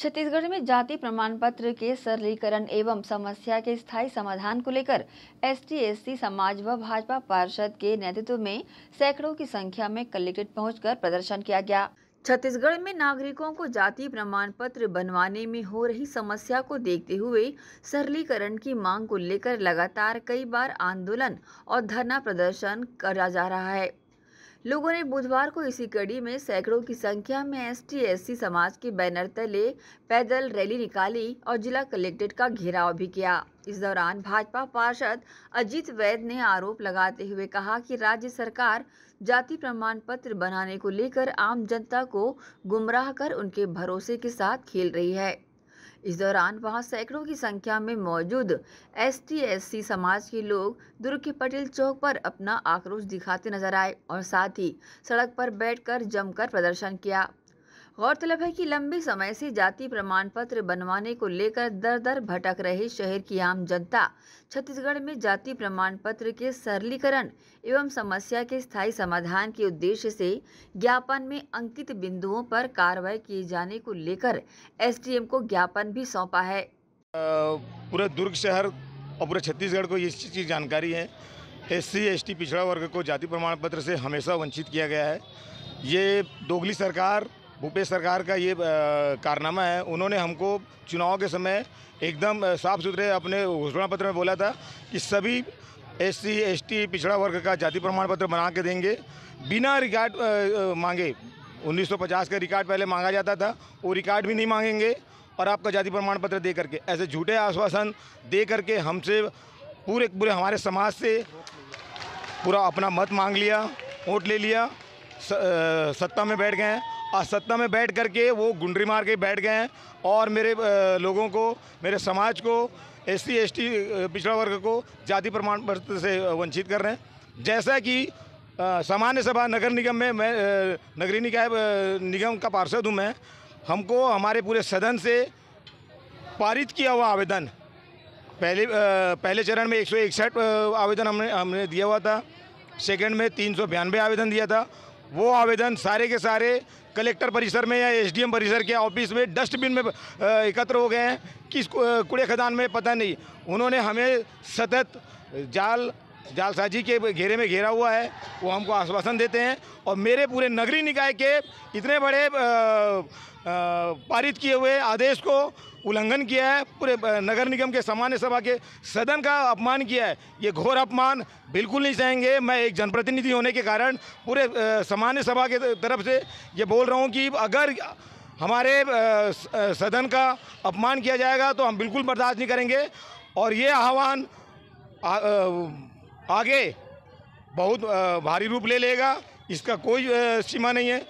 छत्तीसगढ़ में जाति प्रमाण पत्र के सरलीकरण एवं समस्या के स्थायी समाधान को लेकर एस टी समाज व भाजपा पार्षद के नेतृत्व में सैकड़ों की संख्या में कलेक्ट्रेट पहुंचकर प्रदर्शन किया गया छत्तीसगढ़ में नागरिकों को जाति प्रमाण पत्र बनवाने में हो रही समस्या को देखते हुए सरलीकरण की मांग को लेकर लगातार कई बार आंदोलन और धरना प्रदर्शन करा जा रहा है लोगों ने बुधवार को इसी कड़ी में सैकड़ों की संख्या में एस एससी समाज के बैनर तले पैदल रैली निकाली और जिला कलेक्ट्रेट का घेराव भी किया इस दौरान भाजपा पार्षद अजीत वैद ने आरोप लगाते हुए कहा कि राज्य सरकार जाति प्रमाण पत्र बनाने को लेकर आम जनता को गुमराह कर उनके भरोसे के साथ खेल रही है इस दौरान वहां सैकड़ों की संख्या में मौजूद एस एससी समाज के लोग दुर्ग के पटेल चौक पर अपना आक्रोश दिखाते नजर आए और साथ ही सड़क पर बैठकर जमकर प्रदर्शन किया गौरतलब है कि लंबे समय से जाति प्रमाण पत्र बनवाने को लेकर दर दर भटक रहे शहर की आम जनता छत्तीसगढ़ में जाति प्रमाण पत्र के सरलीकरण एवं समस्या के स्थायी समाधान के उद्देश्य से ज्ञापन में अंकित बिंदुओं पर कार्रवाई किए जाने को लेकर एसडीएम को ज्ञापन भी सौंपा है पूरे दुर्ग शहर और पूरे छत्तीसगढ़ को इस चीज़ की जानकारी है एस सी पिछड़ा वर्ग को जाति प्रमाण पत्र से हमेशा वंचित किया गया है ये दोगली सरकार भूपेश सरकार का ये कारनामा है उन्होंने हमको चुनाव के समय एकदम साफ सुथरे अपने घोषणा पत्र में बोला था कि सभी एस सी पिछड़ा वर्ग का जाति प्रमाण पत्र बना के देंगे बिना रिकार्ड मांगे 1950 का रिकार्ड पहले मांगा जाता था वो रिकार्ड भी नहीं मांगेंगे और आपका जाति प्रमाण पत्र दे करके ऐसे झूठे आश्वासन दे करके हमसे पूरे पूरे हमारे समाज से पूरा अपना मत मांग लिया वोट ले लिया स, आ, सत्ता में बैठ गए सत्ता में बैठ करके वो गुंडरी मार के बैठ गए हैं और मेरे लोगों को मेरे समाज को एस सी पिछड़ा वर्ग को जाति प्रमाण पत्र से वंचित कर रहे हैं जैसा कि सामान्य सभा नगर निगम में मैं नगरीय निकाय निगम का पार्षद हूँ मैं हमको हमारे पूरे सदन से पारित किया हुआ आवेदन पहले पहले चरण में एक आवेदन हमने हमने दिया हुआ था सेकंड में तीन आवेदन दिया था वो आवेदन सारे के सारे कलेक्टर परिसर में या एसडीएम परिसर के ऑफिस में डस्टबिन में एकत्र हो गए हैं किस कूड़े खदान में पता नहीं उन्होंने हमें सतत जाल जालसाजी के घेरे में घेरा हुआ है वो हमको आश्वासन देते हैं और मेरे पूरे नगरीय निकाय के इतने बड़े पारित किए हुए आदेश को उल्लंघन किया है पूरे नगर निगम के सामान्य सभा के सदन का अपमान किया है ये घोर अपमान बिल्कुल नहीं चाहेंगे मैं एक जनप्रतिनिधि होने के कारण पूरे सामान्य सभा के तरफ से ये बोल रहा हूँ कि अगर हमारे सदन का अपमान किया जाएगा तो हम बिल्कुल बर्दाश्त नहीं करेंगे और ये आह्वान आगे बहुत भारी रूप ले लेगा इसका कोई सीमा नहीं है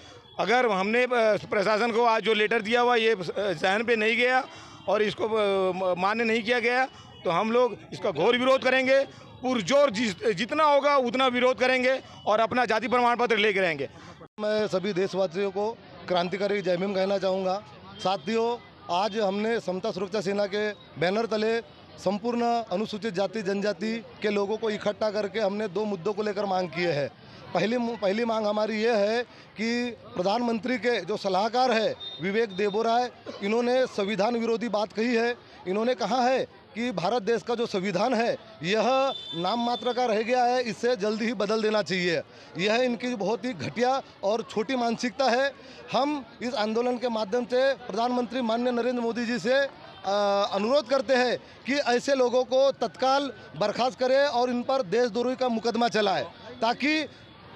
अगर हमने प्रशासन को आज जो लेटर दिया हुआ ये जहन पे नहीं गया और इसको मान्य नहीं किया गया तो हम लोग इसका घोर विरोध करेंगे पुरजोर जितना होगा उतना विरोध करेंगे और अपना जाति प्रमाण पत्र लेकर रहेंगे मैं सभी देशवासियों को क्रांतिकारी जयमिम कहना चाहूँगा साथियों आज हमने समता सुरक्षा सेना के बैनर तले संपूर्ण अनुसूचित जाति जनजाति के लोगों को इकट्ठा करके हमने दो मुद्दों को लेकर मांग किए हैं पहली पहली मांग हमारी ये है कि प्रधानमंत्री के जो सलाहकार है विवेक देबोराय इन्होंने संविधान विरोधी बात कही है इन्होंने कहा है कि भारत देश का जो संविधान है यह नाम मात्र का रह गया है इसे जल्द ही बदल देना चाहिए यह इनकी बहुत ही घटिया और छोटी मानसिकता है हम इस आंदोलन के माध्यम से प्रधानमंत्री माननीय नरेंद्र मोदी जी से अनुरोध करते हैं कि ऐसे लोगों को तत्काल बर्खास्त करें और इन पर देशद्रोही का मुकदमा चलाए ताकि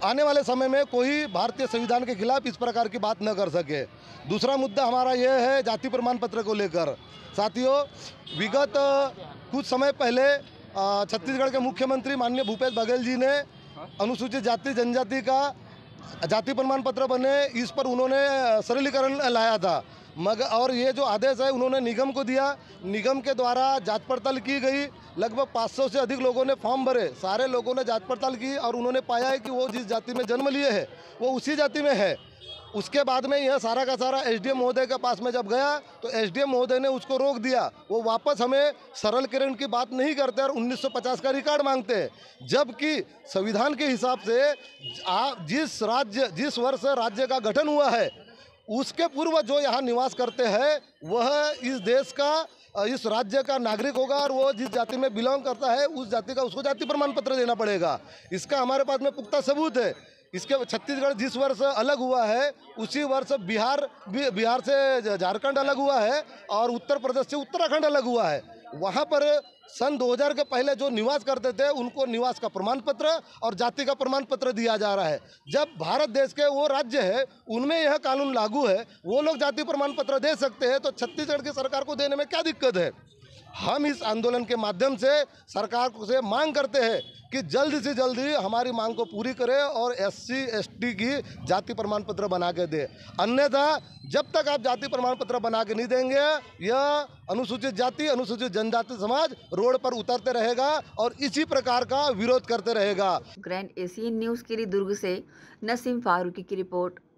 आने वाले समय में कोई भारतीय संविधान के खिलाफ इस प्रकार की बात न कर सके दूसरा मुद्दा हमारा यह है जाति प्रमाण पत्र को लेकर साथियों विगत कुछ समय पहले छत्तीसगढ़ के मुख्यमंत्री माननीय भूपेश बघेल जी ने अनुसूचित जाति जनजाति का जाति प्रमाण पत्र बने इस पर उन्होंने सरलीकरण लाया था मगर और ये जो आदेश है उन्होंने निगम को दिया निगम के द्वारा जांच पड़ताल की गई लगभग 500 से अधिक लोगों ने फॉर्म भरे सारे लोगों ने जांच पड़ताल की और उन्होंने पाया है कि वो जिस जाति में जन्म लिए है वो उसी जाति में है उसके बाद में यह सारा का सारा एसडीएम महोदय के पास में जब गया तो एसडीएम महोदय ने उसको रोक दिया वो वापस हमें सरल किरण की बात नहीं करते और 1950 का रिकॉर्ड मांगते हैं जबकि संविधान के हिसाब से आप जिस राज्य जिस वर्ष राज्य का गठन हुआ है उसके पूर्व जो यहाँ निवास करते हैं वह इस देश का इस राज्य का नागरिक होगा और वो जिस जाति में बिलोंग करता है उस जाति का उसको जाति प्रमाण पत्र देना पड़ेगा इसका हमारे पास में पुख्ता सबूत है इसके छत्तीसगढ़ जिस वर्ष अलग हुआ है उसी वर्ष बिहार बिहार से झारखंड अलग हुआ है और उत्तर प्रदेश से उत्तराखंड अलग हुआ है वहाँ पर सन 2000 के पहले जो निवास करते थे उनको निवास का प्रमाण पत्र और जाति का प्रमाण पत्र दिया जा रहा है जब भारत देश के वो राज्य है उनमें यह कानून लागू है वो लोग जाति प्रमाण पत्र दे सकते हैं तो छत्तीसगढ़ की सरकार को देने में क्या दिक्कत है हम इस आंदोलन के माध्यम से सरकार से मांग करते हैं कि जल्द से जल्द हमारी मांग को पूरी करे और एससी एसटी की जाति प्रमाण पत्र बना के दे अन्यथा जब तक आप जाति प्रमाण पत्र बना के नहीं देंगे यह अनुसूचित जाति अनुसूचित जनजाति समाज रोड पर उतरते रहेगा और इसी प्रकार का विरोध करते रहेगा ग्रैंड एशियन न्यूज के लिए दुर्ग से नसीम फारूकी की रिपोर्ट